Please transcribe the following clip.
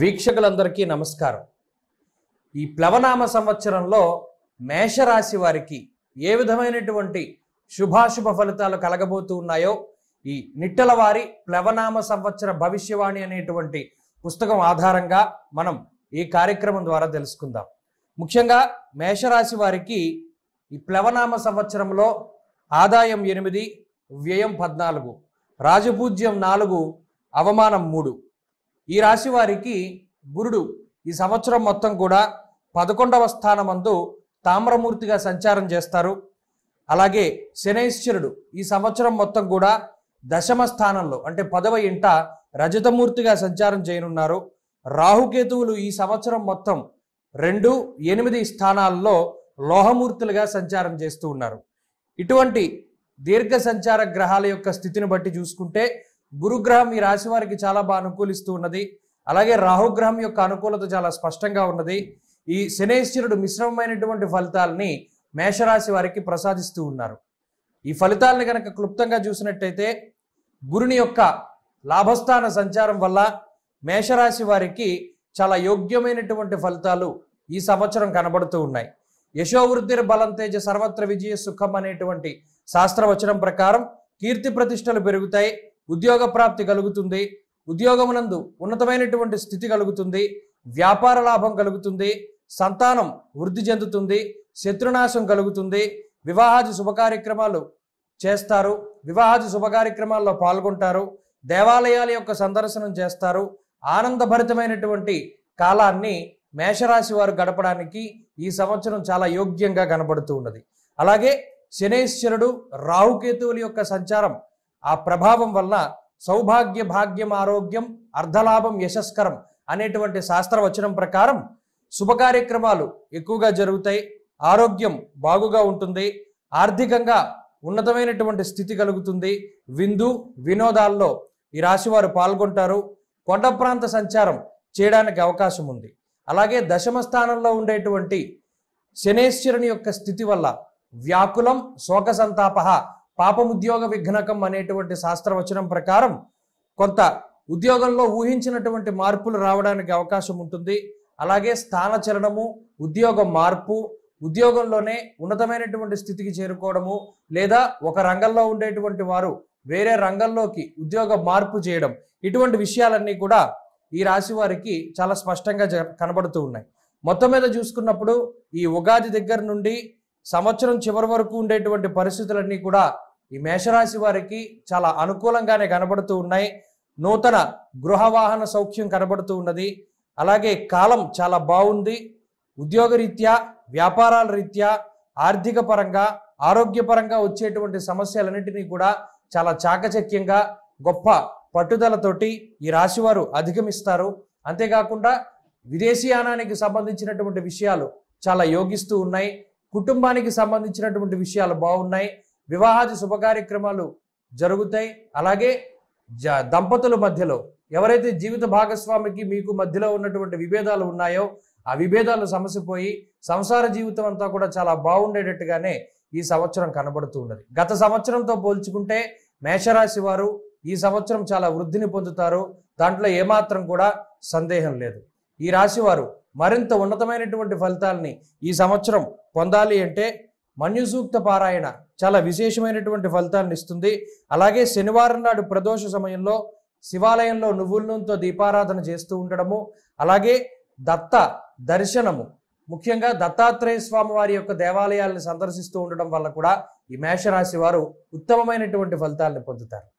వీక్షకులందరికీ నమస్కారం ఈ ప్లవనామ సంవత్సరంలో మేషరాశి వారికి ఏ విధమైనటువంటి శుభాశుభ ఫలితాలు కలగబోతూ ఉన్నాయో ఈ నిట్టలవారి ప్లవనామ సంవత్సర భవిష్యవాణి అనేటువంటి పుస్తకం ఆధారంగా మనం ఈ కార్యక్రమం ద్వారా తెలుసుకుందాం ముఖ్యంగా మేషరాశి వారికి ఈ ప్లవనామ సంవత్సరంలో ఆదాయం ఎనిమిది వ్యయం పద్నాలుగు రాజపూజ్యం నాలుగు అవమానం మూడు ఈ రాశి వారికి గురుడు ఈ సంవత్సరం మొత్తం కూడా పదకొండవ స్థానమందు తామ్రమూర్తిగా సంచారం చేస్తారు అలాగే శనైశ్వరుడు ఈ సంవత్సరం మొత్తం కూడా దశమ స్థానంలో అంటే పదవ ఇంట రజతమూర్తిగా సంచారం చేయనున్నారు రాహుకేతువులు ఈ సంవత్సరం మొత్తం రెండు ఎనిమిది స్థానాల్లో లోహమూర్తులుగా సంచారం చేస్తూ ఉన్నారు ఇటువంటి దీర్ఘ సంచార గ్రహాల యొక్క స్థితిని బట్టి చూసుకుంటే గురుగ్రహం ఈ రాశి వారికి చాలా బాగా అనుకూలిస్తూ ఉన్నది అలాగే రాహుగ్రహం యొక్క అనుకూలత చాలా స్పష్టంగా ఉన్నది ఈ శనేశ్వరుడు మిశ్రమమైనటువంటి ఫలితాలని మేషరాశి వారికి ప్రసాదిస్తూ ఉన్నారు ఈ ఫలితాలను కనుక క్లుప్తంగా చూసినట్టయితే గురుని యొక్క లాభస్థాన సంచారం వల్ల మేషరాశి వారికి చాలా యోగ్యమైనటువంటి ఫలితాలు ఈ సంవత్సరం కనబడుతూ ఉన్నాయి యశోవృద్ధిర్ బలం తేజ సర్వత్ర విజయ సుఖం అనేటువంటి శాస్త్రవచనం ప్రకారం కీర్తి ప్రతిష్టలు పెరుగుతాయి ఉద్యోగ ప్రాప్తి కలుగుతుంది ఉద్యోగమునందు ఉన్నతమైనటువంటి స్థితి కలుగుతుంది వ్యాపార లాభం కలుగుతుంది సంతానం వృద్ధి చెందుతుంది శత్రునాశం కలుగుతుంది వివాహాది శుభకార్యక్రమాలు చేస్తారు వివాహాది శుభకార్యక్రమాల్లో పాల్గొంటారు దేవాలయాల యొక్క సందర్శనం చేస్తారు ఆనందభరితమైనటువంటి కాలాన్ని మేషరాశి వారు గడపడానికి ఈ సంవత్సరం చాలా యోగ్యంగా కనబడుతూ ఉన్నది అలాగే శనేశ్వరుడు రాహుకేతువుల యొక్క సంచారం ఆ ప్రభావం వల్ల సౌభాగ్య భాగ్యం ఆరోగ్యం అర్ధలాభం యశస్కరం అనేటువంటి శాస్త్రవచనం ప్రకారం శుభకార్యక్రమాలు ఎక్కువగా జరుగుతాయి ఆరోగ్యం బాగుగా ఉంటుంది ఆర్థికంగా ఉన్నతమైనటువంటి స్థితి కలుగుతుంది విందు వినోదాల్లో ఈ రాశివారు పాల్గొంటారు కొండ ప్రాంత సంచారం చేయడానికి అవకాశం ఉంది అలాగే దశమ స్థానంలో ఉండేటువంటి శనేశ్వరుని యొక్క స్థితి వల్ల వ్యాకులం శోక సంతాప పాపముద్యోగ విఘ్నకం అనేటువంటి శాస్త్రవచనం ప్రకారం కొంత ఉద్యోగంలో ఊహించినటువంటి మార్పులు రావడానికి అవకాశం ఉంటుంది అలాగే స్థానచలనము ఉద్యోగ మార్పు ఉద్యోగంలోనే ఉన్నతమైనటువంటి స్థితికి చేరుకోవడము లేదా ఒక రంగంలో ఉండేటువంటి వారు వేరే రంగంలోకి ఉద్యోగ మార్పు చేయడం ఇటువంటి విషయాలన్నీ కూడా ఈ రాశి వారికి చాలా స్పష్టంగా కనబడుతూ ఉన్నాయి మొత్తం మీద చూసుకున్నప్పుడు ఈ ఉగాది దగ్గర నుండి సంవత్సరం చివరి వరకు ఉండేటువంటి పరిస్థితులన్నీ కూడా ఈ మేషరాశి వారికి చాలా అనుకూలంగానే కనబడుతూ ఉన్నాయి నూతన గృహ వాహన సౌఖ్యం కనబడుతూ ఉన్నది అలాగే కాలం చాలా బాగుంది ఉద్యోగరీత్యా వ్యాపారాల రీత్యా ఆర్థిక పరంగా ఆరోగ్యపరంగా వచ్చేటువంటి సమస్యలన్నింటినీ కూడా చాలా చాకచక్యంగా గొప్ప పట్టుదలతోటి ఈ రాశివారు అధిగమిస్తారు అంతేకాకుండా విదేశీయానానికి సంబంధించినటువంటి విషయాలు చాలా యోగిస్తూ ఉన్నాయి కుటుంబానికి సంబంధించినటువంటి విషయాలు బాగున్నాయి వివాహాది శుభకార్యక్రమాలు జరుగుతాయి అలాగే దంపతుల మధ్యలో ఎవరైతే జీవిత భాగస్వామికి మీకు మధ్యలో ఉన్నటువంటి విభేదాలు ఉన్నాయో ఆ విభేదాలు సమసిపోయి సంసార జీవితం అంతా కూడా చాలా బాగుండేటట్టుగానే ఈ సంవత్సరం కనబడుతూ ఉన్నది గత సంవత్సరంతో పోల్చుకుంటే మేషరాశి వారు ఈ సంవత్సరం చాలా వృద్ధిని పొందుతారు దాంట్లో ఏమాత్రం కూడా సందేహం లేదు ఈ రాశివారు మరింత ఉన్నతమైనటువంటి ఫలితాలని ఈ సంవత్సరం పొందాలి అంటే మన్యుసూక్త పారాయణ చాలా విశేషమైనటువంటి ఫలితాలను ఇస్తుంది అలాగే శనివారం నాడు ప్రదోష సమయంలో శివాలయంలో నువ్వుల నూనెతో దీపారాధన చేస్తూ ఉండడము అలాగే దత్త దర్శనము ముఖ్యంగా దత్తాత్రేయ స్వామి వారి యొక్క దేవాలయాలను సందర్శిస్తూ ఉండడం వల్ల కూడా ఈ మేషరాశి వారు ఉత్తమమైనటువంటి ఫలితాలను పొందుతారు